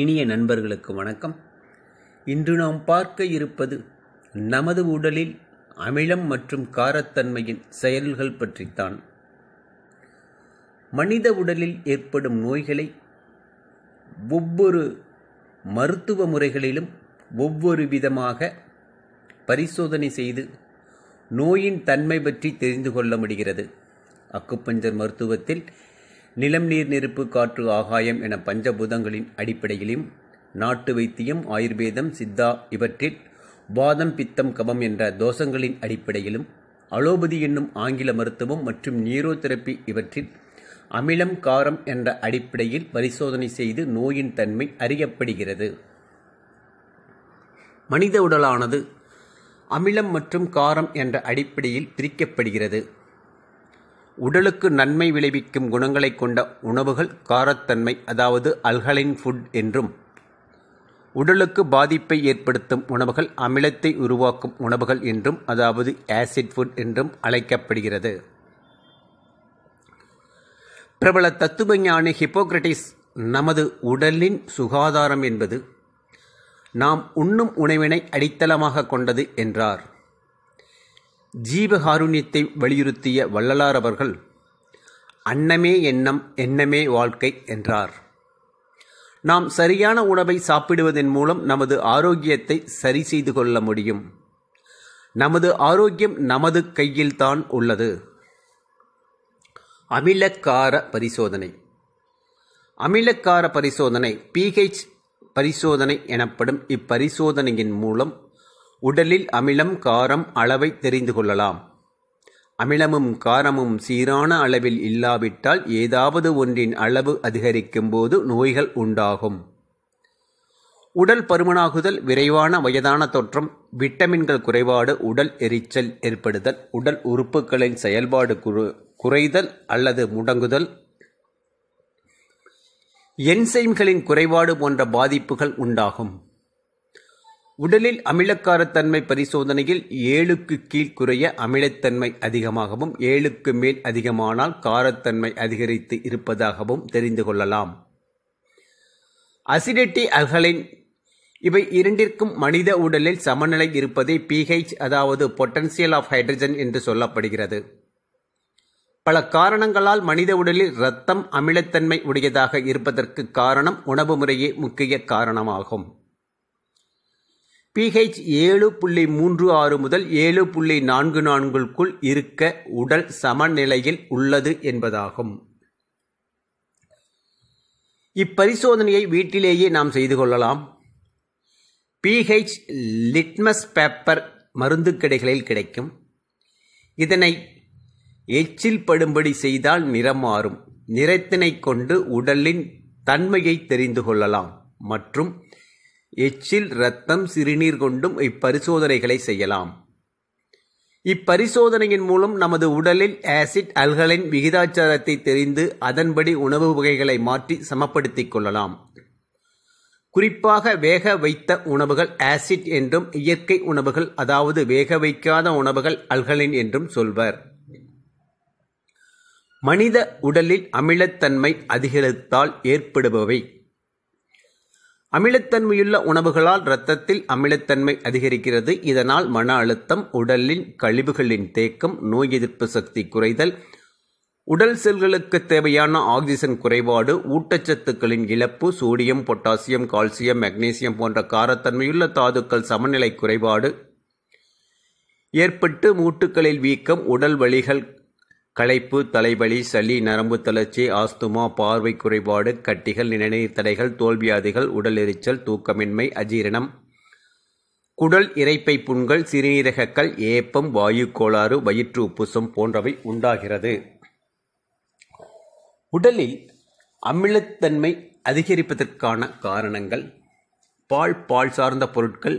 இனிய நண்பர்களுக்கு வணக்கம் இன்று நாம் பார்க்க இருப்பது நமது உடலில் அமிலம் மற்றும் காரத்தன்மையின் செயல்கள் பற்றித்தான் மனித உடலில் ஏற்படும் நோய்களை ஒவ்வொரு மருத்துவ முறைகளிலும் ஒவ்வொரு விதமாக பரிசோதனை செய்து நோயின் தன்மை பற்றி தெரிந்து கொள்ள முடிகிறது அக்குப்பஞ்சர் மருத்துவத்தில் நிலம் நீர் நெருப்பு காற்று ஆகாயம் என பஞ்சபூதங்களின் அடிப்படையிலும் நாட்டு வைத்தியம் ஆயுர்வேதம் சித்தா இவற்றில் வாதம் பித்தம் கபம் என்ற தோஷங்களின் அடிப்படையிலும் அலோபதி என்னும் ஆங்கில மருத்துவம் மற்றும் நீரோ தெரப்பி இவற்றில் அமிலம் காரம் என்ற அடிப்படையில் பரிசோதனை செய்து நோயின் தன்மை அறியப்படுகிறது மனித உடலானது அமிலம் மற்றும் காரம் என்ற அடிப்படையில் பிரிக்கப்படுகிறது உடலுக்கு நன்மை விளைவிக்கும் குணங்களை கொண்ட உணவுகள் காரத்தன்மை அதாவது அல்கலைன் ஃபுட் என்றும் உடலுக்கு பாதிப்பை ஏற்படுத்தும் உணவுகள் அமிலத்தை உருவாக்கும் உணவுகள் என்றும் அதாவது ஆசிட் ஃபுட் என்றும் அழைக்கப்படுகிறது பிரபல தத்துவஞானி ஹிப்போக்ரட்டிஸ் நமது உடலின் சுகாதாரம் என்பது நாம் உண்ணும் உணவினை அடித்தளமாக கொண்டது என்றார் ஜீவகாருண்யத்தை வலியுறுத்திய வள்ளலார் அவர்கள் அன்னமே எண்ணம் எண்ணமே வாழ்க்கை என்றார் நாம் சரியான உணவை சாப்பிடுவதன் மூலம் நமது ஆரோக்கியத்தை சரி செய்து கொள்ள முடியும் நமது ஆரோக்கியம் நமது கையில்தான் உள்ளது அமிலக்கார பரிசோதனை அமிலக்கார பரிசோதனை பிஹெச் பரிசோதனை எனப்படும் இப்பரிசோதனையின் மூலம் உடலில் அமிலம் காரம் அளவை தெரிந்து கொள்ளலாம் அமிலமும் காரமும் சீரான அளவில் இல்லாவிட்டால் ஏதாவது ஒன்றின் அளவு அதிகரிக்கும் போது நோய்கள் உண்டாகும் உடல் பருமனாகுதல் விரைவான வயதான தோற்றம் விட்டமின்கள் குறைபாடு உடல் எரிச்சல் ஏற்படுதல் உடல் உறுப்புகளின் செயல்பாடு குறு குறைதல் அல்லது முடங்குதல் என்சைம்களின் குறைபாடு போன்ற பாதிப்புகள் உண்டாகும் உடலில் அமிலக்காரத்தன்மை பரிசோதனையில் ஏழுக்கு கீழ் குறைய அமிலத்தன்மை அதிகமாகவும் ஏழுக்கு மேல் அதிகமானால் காரத்தன்மை அதிகரித்து இருப்பதாகவும் தெரிந்து கொள்ளலாம் அசிடிட்டி அகலின் இவை இரண்டிற்கும் மனித உடலில் சமநிலை இருப்பதை பிஹெச் அதாவது பொட்டன்சியல் ஆஃப் ஹைட்ரஜன் என்று சொல்லப்படுகிறது பல காரணங்களால் மனித உடலில் இரத்தம் அமிலத்தன்மை உடையதாக இருப்பதற்கு காரணம் உணவு முறையே முக்கிய காரணமாகும் பிஹெச் ஏழு புள்ளி மூன்று ஆறு முதல் ஏழு புள்ளி நான்கு நான்குக்குள் இருக்க உடல் சமநிலையில் உள்ளது என்பதாகும் இப்பரிசோதனையை வீட்டிலேயே நாம் செய்து கொள்ளலாம் பிஹெச் லிட்மஸ் பேப்பர் மருந்து கடைகளில் கிடைக்கும் இதனை எச்சில் படும்படி செய்தால் நிறம் மாறும் நிறத்தினை கொண்டு உடலின் தன்மையை தெரிந்து கொள்ளலாம் மற்றும் எச்சில் இரத்தம் சிறுநீர் கொண்டும் இப்பரிசோதனைகளை செய்யலாம் இப்பரிசோதனையின் மூலம் நமது உடலில் ஆசிட் அல்களின் விகிதாச்சாரத்தை தெரிந்து அதன்படி உணவு வகைகளை மாற்றி சமப்படுத்திக் கொள்ளலாம் குறிப்பாக வேக வைத்த உணவுகள் ஆசிட் என்றும் இயற்கை உணவுகள் அதாவது வேக வைக்காத உணவுகள் அல்கலின் என்றும் சொல்வர் மனித உடலில் அமிலத்தன்மை அதிகரித்தால் ஏற்படுபவை அமிலத்தன்மையுள்ள உணவுகளால் இரத்தத்தில் அமிலத்தன்மை அதிகரிக்கிறது இதனால் மன அழுத்தம் உடலின் கழிவுகளின் தேக்கம் நோய் எதிர்ப்பு சக்தி குறைதல் உடல் செல்களுக்கு தேவையான ஆக்சிஜன் குறைபாடு ஊட்டச்சத்துக்களின் இழப்பு சோடியம் பொட்டாசியம் கால்சியம் மெக்னீசியம் போன்ற காரத்தன்மையுள்ள தாதுக்கள் சமநிலை குறைபாடு ஏற்பட்டு மூட்டுக்களில் வீக்கம் உடல் வலிகள் களைப்பு தலைவலி சளி நரம்பு தளர்ச்சி ஆஸ்துமா பார்வை குறைபாடு கட்டிகள் நிணநீர் தடைகள் தோல்வியாதிகள் உடல் எரிச்சல் தூக்கமின்மை அஜீரணம் குடல் இறைப்பை புண்கள் சிறுநீரகக்கள் ஏப்பம் வாயு கோளாறு வயிற்று உப்புசம் போன்றவை உண்டாகிறது உடலில் அமிலத்தன்மை அதிகரிப்பதற்கான காரணங்கள் பால் பால் சார்ந்த பொருட்கள்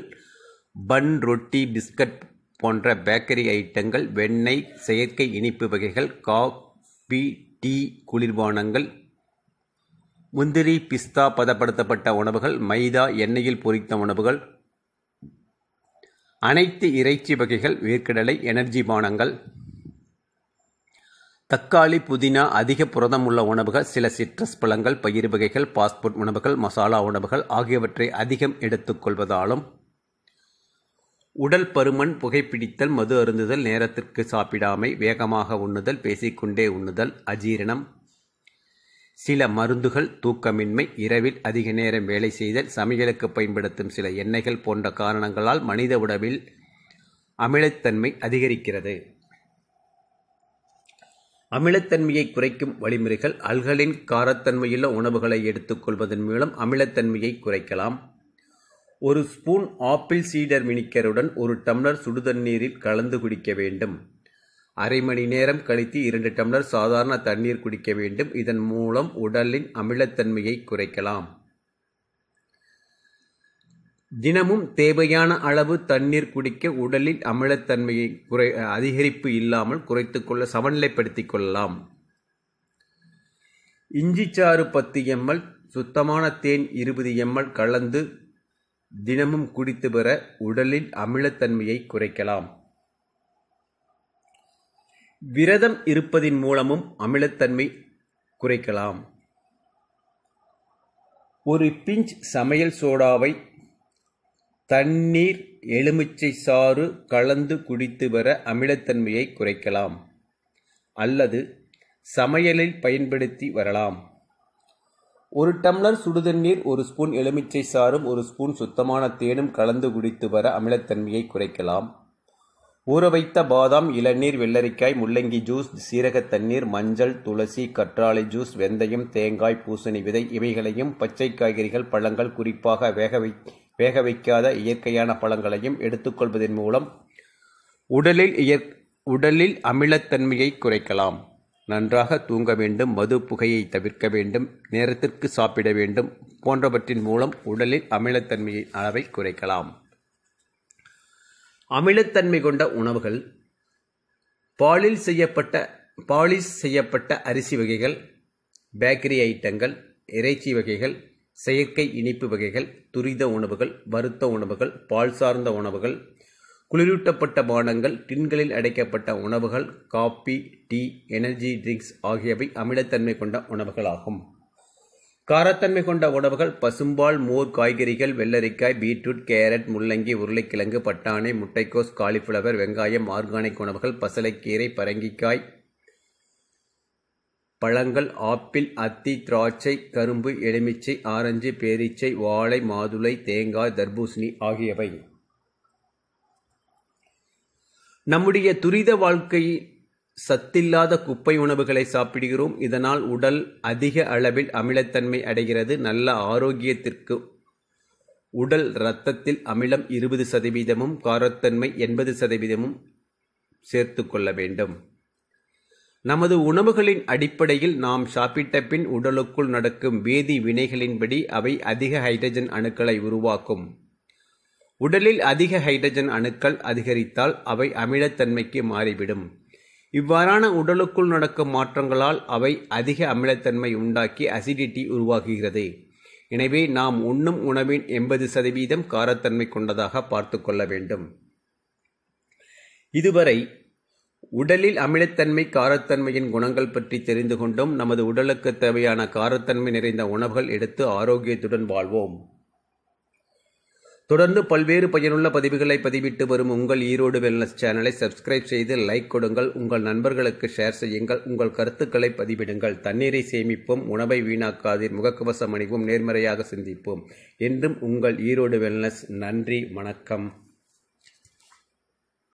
பன் ரொட்டி பிஸ்கட் போன்ற பேக்கரி ஐட்டங்கள் வெண்ணெய் செயற்கை இனிப்பு வகைகள் காபி டீ குளிர்பானங்கள் முந்திரி பிஸ்தா பதப்படுத்தப்பட்ட உணவுகள் மைதா எண்ணெயில் பொரித்த உணவுகள் அனைத்து இறைச்சி வகைகள் வேர்க்கடலை எனர்ஜி பானங்கள் தக்காளி புதினா அதிக புரதம் உள்ள உணவுகள் சில சிட்ரஸ் பழங்கள் பயிர் வகைகள் பாஸ்போர்ட் உணவுகள் மசாலா உணவுகள் ஆகியவற்றை அதிகம் எடுத்துக்கொள்வதாலும் உடல் பருமன் புகைப்பிடித்தல் மது அருந்துதல் நேரத்திற்கு சாப்பிடாமை வேகமாக உண்ணுதல் பேசிக்கொண்டே உண்ணுதல் அஜீரணம் சில மருந்துகள் தூக்கமின்மை இரவில் அதிக நேரம் வேலை செய்தல் சமையலுக்கு பயன்படுத்தும் சில எண்ணெய்கள் போன்ற காரணங்களால் மனித உடவில் அமிலத்தன்மை அதிகரிக்கிறது அமிலத்தன்மையை குறைக்கும் வழிமுறைகள் அல்கலின் காரத்தன்மையுள்ள உணவுகளை எடுத்துக்கொள்வதன் மூலம் அமிலத்தன்மையை குறைக்கலாம் ஒரு ஸ்பூன் ஆப்பிள் சீடர் மினிக்கருடன் ஒரு டம்ளர் சுடுதண்ணீரில் கலந்து குடிக்க வேண்டும் அரை மணி நேரம் கழித்து இரண்டு டம்ளர் சாதாரண தண்ணீர் குடிக்க வேண்டும் இதன் மூலம் உடலின் அமிலத்தன்மையை குறைக்கலாம் தினமும் தேவையான அளவு தண்ணீர் குடிக்க உடலில் அமிலத்தன்மையை குறை அதிகரிப்பு இல்லாமல் குறைத்துக்கொள்ள சமநிலைப்படுத்திக் கொள்ளலாம் இஞ்சிச்சாறு பத்து எம்எல் சுத்தமான தேன் இருபது எம்எல் கலந்து தினமும் குடித்து பெற உடலில் அமிலத்தன்மையை குறைக்கலாம் விரதம் இருப்பதின் மூலமும் அமிலத்தன்மை குறைக்கலாம் ஒரு பிஞ்ச் சமையல் சோடாவை தண்ணீர் எலுமிச்சை சாறு கலந்து குடித்து வர அமிலத்தன்மையை குறைக்கலாம் அல்லது சமையலில் பயன்படுத்தி வரலாம் ஒரு டம்ளர் சுடுதண்ணீர் ஒரு ஸ்பூன் எலுமிச்சை சாறும் ஒரு ஸ்பூன் சுத்தமான தேனும் கலந்து குடித்து வர அமிலத்தன்மையை குறைக்கலாம் ஊற வைத்த பாதாம் இளநீர் வெள்ளரிக்காய் முள்ளங்கி ஜூஸ் சீரக தண்ணீர் மஞ்சள் துளசி கற்றாழை ஜூஸ் வெந்தயம் தேங்காய் பூசணி விதை இவைகளையும் பச்சை காய்கறிகள் பழங்கள் குறிப்பாக வேக வை வேக வைக்காத இயற்கையான பழங்களையும் எடுத்துக்கொள்வதன் மூலம் உடலில் இயற் உடலில் அமிலத்தன்மையை குறைக்கலாம் நன்றாக தூங்க வேண்டும் மது புகையை தவிர்க்க வேண்டும் நேரத்திற்கு சாப்பிட வேண்டும் போன்றவற்றின் மூலம் உடலில் அமிலத்தன்மையின் அளவை குறைக்கலாம் அமிலத்தன்மை கொண்ட உணவுகள் பாலில் செய்யப்பட்ட பாலிஷ் செய்யப்பட்ட அரிசி வகைகள் பேக்கரி ஐட்டங்கள் இறைச்சி வகைகள் செயற்கை இனிப்பு வகைகள் துரித உணவுகள் வருத்த உணவுகள் பால் சார்ந்த உணவுகள் குளிரூட்டப்பட்ட பானங்கள் டின்களில் அடைக்கப்பட்ட உணவுகள் காபி டீ எனர்ஜி ட்ரிங்க்ஸ் ஆகியவை அமிலத்தன்மை கொண்ட உணவுகளாகும் காரத்தன்மை கொண்ட உணவுகள் பசும்பால் மோர் காய்கறிகள் வெள்ளரிக்காய் பீட்ரூட் கேரட் முள்ளங்கி உருளைக்கிழங்கு பட்டாணி முட்டைக்கோஸ் காலிஃப்ளவர் வெங்காயம் ஆர்கானிக் உணவுகள் பசலைக்கீரை பரங்கிக்காய் பழங்கள் ஆப்பிள் அத்தி திராட்சை கரும்பு எலுமிச்சை ஆரஞ்சு பேரீச்சை வாழை மாதுளை தேங்காய் தர்பூசணி ஆகியவை நம்முடைய துரித வாழ்க்கை சத்தில்லாத குப்பை உணவுகளை சாப்பிடுகிறோம் இதனால் உடல் அதிக அளவில் அமிலத்தன்மை அடைகிறது நல்ல ஆரோக்கியத்திற்கு உடல் இரத்தத்தில் அமிலம் இருபது சதவீதமும் காரத்தன்மை எண்பது சதவீதமும் சேர்த்து கொள்ள வேண்டும் நமது உணவுகளின் அடிப்படையில் நாம் சாப்பிட்ட பின் உடலுக்குள் நடக்கும் வேதி வினைகளின்படி அவை அதிக ஹைட்ரஜன் அணுக்களை உருவாக்கும் உடலில் அதிக ஹைட்ரஜன் அணுக்கள் அதிகரித்தால் அவை அமிலத்தன்மைக்கு மாறிவிடும் இவ்வாறான உடலுக்குள் நடக்கும் மாற்றங்களால் அவை அதிக அமிலத்தன்மை உண்டாக்கி அசிடிட்டி உருவாகுகிறது எனவே நாம் உண்ணும் உணவின் எண்பது சதவீதம் காரத்தன்மை கொண்டதாக பார்த்து கொள்ள வேண்டும் இதுவரை உடலில் அமிலத்தன்மை காரத்தன்மையின் குணங்கள் பற்றி தெரிந்து கொண்டும் நமது உடலுக்கு தேவையான காரத்தன்மை நிறைந்த உணவுகள் எடுத்து ஆரோக்கியத்துடன் வாழ்வோம் தொடர்ந்து பல்வேறு பயனுள்ள பதிவுகளை பதிவிட்டு வரும் உங்கள் ஈரோடு வெல்னஸ் சேனலை சப்ஸ்கிரைப் செய்து லைக் கொடுங்கள் உங்கள் நண்பர்களுக்கு ஷேர் செய்யுங்கள் உங்கள் கருத்துக்களை பதிவிடுங்கள் தண்ணீரை சேமிப்போம் உணவை வீணாக்காதீர் முகக்கவசம் அணிவோம் நேர்மறையாக சிந்திப்போம் என்றும் உங்கள் ஈரோடு வெல்னஸ் நன்றி வணக்கம்